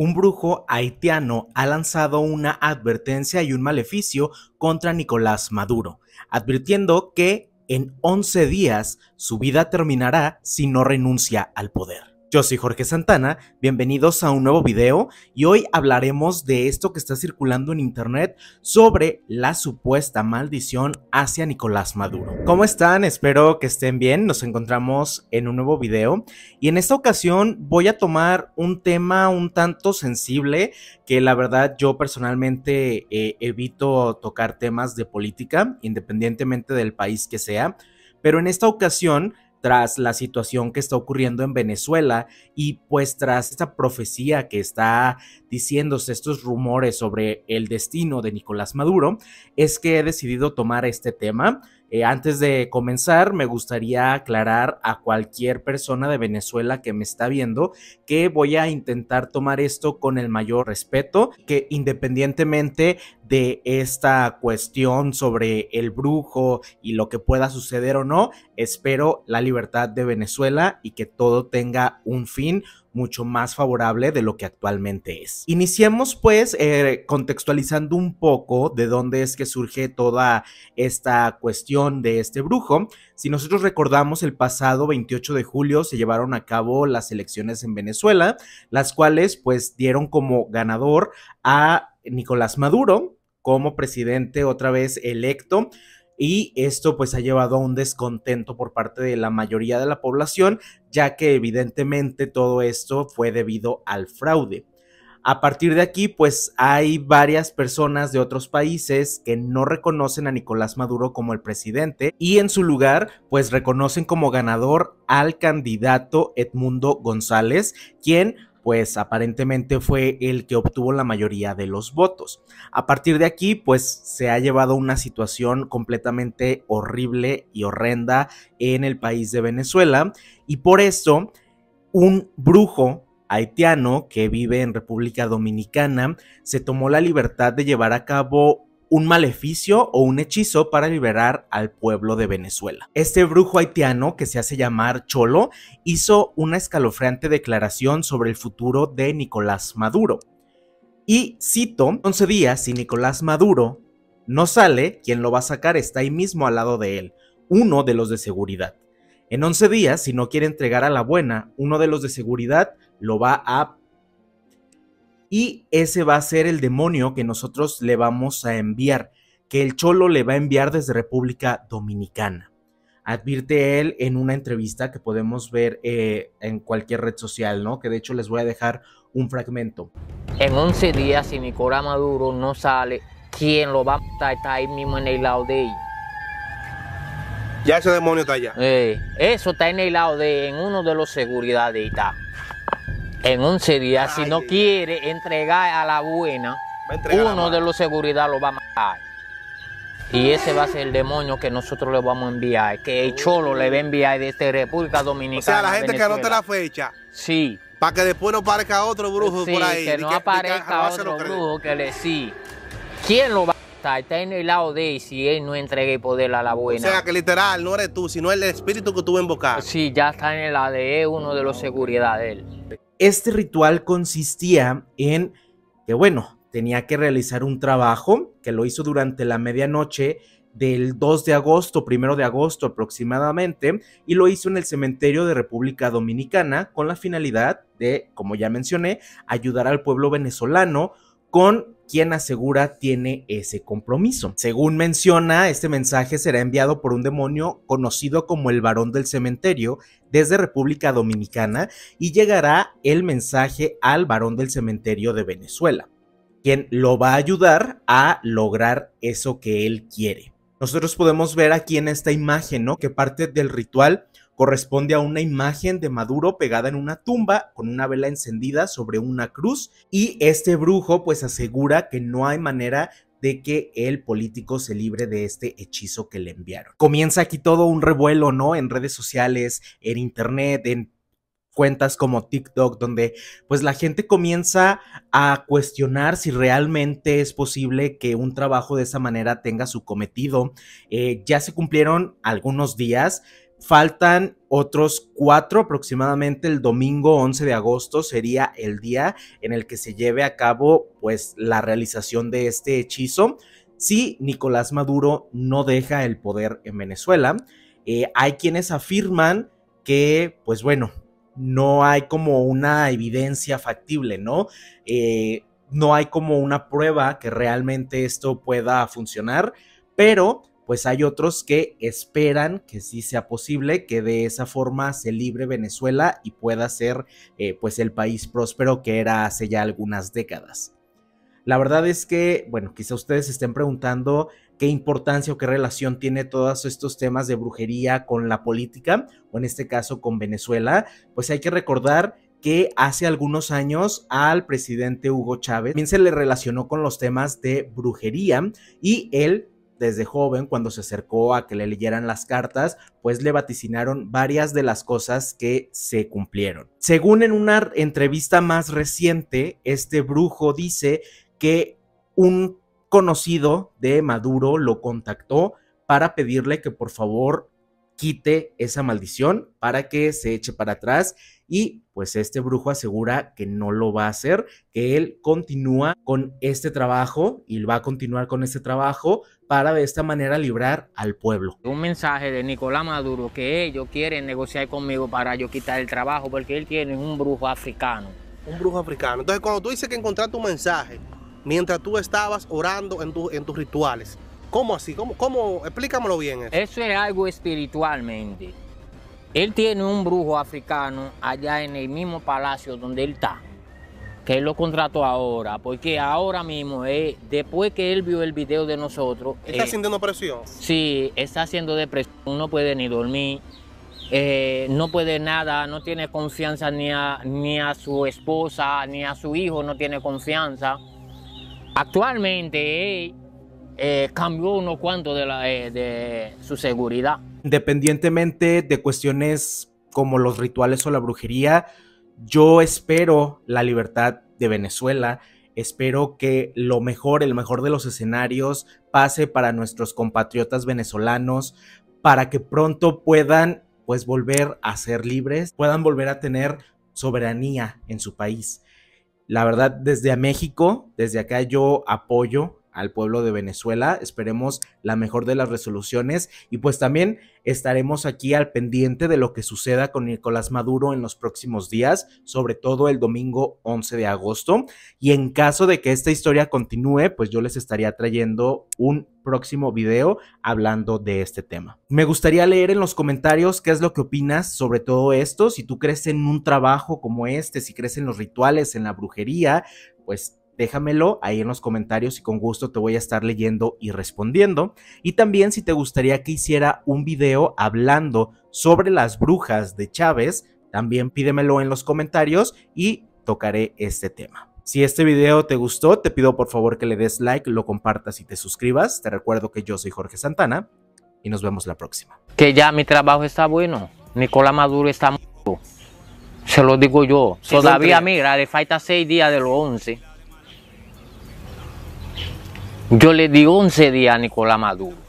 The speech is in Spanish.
Un brujo haitiano ha lanzado una advertencia y un maleficio contra Nicolás Maduro, advirtiendo que en 11 días su vida terminará si no renuncia al poder. Yo soy Jorge Santana, bienvenidos a un nuevo video y hoy hablaremos de esto que está circulando en internet sobre la supuesta maldición hacia Nicolás Maduro. ¿Cómo están? Espero que estén bien, nos encontramos en un nuevo video y en esta ocasión voy a tomar un tema un tanto sensible que la verdad yo personalmente eh, evito tocar temas de política independientemente del país que sea, pero en esta ocasión tras la situación que está ocurriendo en Venezuela y pues tras esta profecía que está diciéndose estos rumores sobre el destino de Nicolás Maduro, es que he decidido tomar este tema eh, antes de comenzar, me gustaría aclarar a cualquier persona de Venezuela que me está viendo que voy a intentar tomar esto con el mayor respeto, que independientemente de esta cuestión sobre el brujo y lo que pueda suceder o no, espero la libertad de Venezuela y que todo tenga un fin mucho más favorable de lo que actualmente es. Iniciemos pues eh, contextualizando un poco de dónde es que surge toda esta cuestión de este brujo. Si nosotros recordamos el pasado 28 de julio se llevaron a cabo las elecciones en Venezuela, las cuales pues dieron como ganador a Nicolás Maduro como presidente otra vez electo y esto pues ha llevado a un descontento por parte de la mayoría de la población, ya que evidentemente todo esto fue debido al fraude. A partir de aquí, pues hay varias personas de otros países que no reconocen a Nicolás Maduro como el presidente y en su lugar, pues reconocen como ganador al candidato Edmundo González, quien pues aparentemente fue el que obtuvo la mayoría de los votos. A partir de aquí, pues se ha llevado una situación completamente horrible y horrenda en el país de Venezuela y por eso un brujo haitiano que vive en República Dominicana se tomó la libertad de llevar a cabo un maleficio o un hechizo para liberar al pueblo de Venezuela. Este brujo haitiano, que se hace llamar Cholo, hizo una escalofriante declaración sobre el futuro de Nicolás Maduro. Y cito, 11 días si Nicolás Maduro no sale, quien lo va a sacar está ahí mismo al lado de él, uno de los de seguridad. En 11 días, si no quiere entregar a la buena, uno de los de seguridad lo va a y ese va a ser el demonio que nosotros le vamos a enviar, que el cholo le va a enviar desde República Dominicana. Advierte él en una entrevista que podemos ver eh, en cualquier red social, ¿no? Que de hecho les voy a dejar un fragmento. En 11 días, si Nicolás Maduro no sale, ¿quién lo va a estar Está ahí mismo en el lado de él? Ya ese demonio está allá. Eh, eso está en el lado de, en uno de los seguridad de en 11 días, si no quiere entregar a la buena, uno de los seguridad lo va a matar. Y ese va a ser el demonio que nosotros le vamos a enviar, que el Cholo le va a enviar de esta República Dominicana. O sea, la gente que que te la fecha. Sí. Para que después no aparezca otro brujo por ahí. Que no aparezca otro brujo que le sí. ¿Quién lo va a matar? Está en el lado de él si él no entrega el poder a la buena. O sea, que literal no eres tú, sino el espíritu que tú invocaste. Sí, ya está en el lado e, uno de los seguridad de él. Este ritual consistía en que, bueno, tenía que realizar un trabajo que lo hizo durante la medianoche del 2 de agosto, primero de agosto aproximadamente, y lo hizo en el cementerio de República Dominicana con la finalidad de, como ya mencioné, ayudar al pueblo venezolano con quien asegura tiene ese compromiso. Según menciona, este mensaje será enviado por un demonio conocido como el varón del cementerio desde República Dominicana y llegará el mensaje al varón del cementerio de Venezuela, quien lo va a ayudar a lograr eso que él quiere. Nosotros podemos ver aquí en esta imagen, ¿no? Que parte del ritual corresponde a una imagen de Maduro pegada en una tumba con una vela encendida sobre una cruz y este brujo pues asegura que no hay manera de que el político se libre de este hechizo que le enviaron. Comienza aquí todo un revuelo, ¿no? En redes sociales, en internet, en cuentas como TikTok, donde pues la gente comienza a cuestionar si realmente es posible que un trabajo de esa manera tenga su cometido. Eh, ya se cumplieron algunos días, Faltan otros cuatro aproximadamente el domingo 11 de agosto sería el día en el que se lleve a cabo pues la realización de este hechizo si Nicolás Maduro no deja el poder en Venezuela. Eh, hay quienes afirman que pues bueno, no hay como una evidencia factible, ¿no? Eh, no hay como una prueba que realmente esto pueda funcionar, pero pues hay otros que esperan que sí sea posible, que de esa forma se libre Venezuela y pueda ser eh, pues el país próspero que era hace ya algunas décadas. La verdad es que, bueno, quizá ustedes estén preguntando qué importancia o qué relación tiene todos estos temas de brujería con la política, o en este caso con Venezuela, pues hay que recordar que hace algunos años al presidente Hugo Chávez también se le relacionó con los temas de brujería y él desde joven, cuando se acercó a que le leyeran las cartas, pues le vaticinaron varias de las cosas que se cumplieron. Según en una entrevista más reciente, este brujo dice que un conocido de Maduro lo contactó para pedirle que por favor quite esa maldición para que se eche para atrás y pues este brujo asegura que no lo va a hacer, que él continúa con este trabajo y va a continuar con este trabajo para de esta manera librar al pueblo. Un mensaje de Nicolás Maduro que ellos quieren negociar conmigo para yo quitar el trabajo porque él tiene un brujo africano. Un brujo africano. Entonces cuando tú dices que encontrar tu mensaje mientras tú estabas orando en, en tus rituales, ¿Cómo así? ¿Cómo? cómo? Explícamelo bien. Eso. eso es algo espiritualmente. Él tiene un brujo africano allá en el mismo palacio donde él está, que él lo contrató ahora, porque ahora mismo, eh, después que él vio el video de nosotros... ¿Está eh, sintiendo haciendo presión? Sí, está haciendo depresión, no puede ni dormir, eh, no puede nada, no tiene confianza ni a, ni a su esposa, ni a su hijo, no tiene confianza. Actualmente, él eh, cambió uno cuanto de, eh, de su seguridad. Independientemente de cuestiones como los rituales o la brujería, yo espero la libertad de Venezuela. Espero que lo mejor, el mejor de los escenarios pase para nuestros compatriotas venezolanos, para que pronto puedan pues volver a ser libres, puedan volver a tener soberanía en su país. La verdad, desde México, desde acá yo apoyo al pueblo de Venezuela. Esperemos la mejor de las resoluciones y pues también estaremos aquí al pendiente de lo que suceda con Nicolás Maduro en los próximos días, sobre todo el domingo 11 de agosto. Y en caso de que esta historia continúe, pues yo les estaría trayendo un próximo video hablando de este tema. Me gustaría leer en los comentarios qué es lo que opinas sobre todo esto, si tú crees en un trabajo como este, si crees en los rituales, en la brujería, pues déjamelo ahí en los comentarios y con gusto te voy a estar leyendo y respondiendo. Y también si te gustaría que hiciera un video hablando sobre las brujas de Chávez, también pídemelo en los comentarios y tocaré este tema. Si este video te gustó, te pido por favor que le des like, lo compartas y te suscribas. Te recuerdo que yo soy Jorge Santana y nos vemos la próxima. Que ya mi trabajo está bueno, Nicolás Maduro está muerto. Se lo digo yo. Todavía, mira, le falta seis días de los once. Yo le di 11 días a Nicolás Maduro.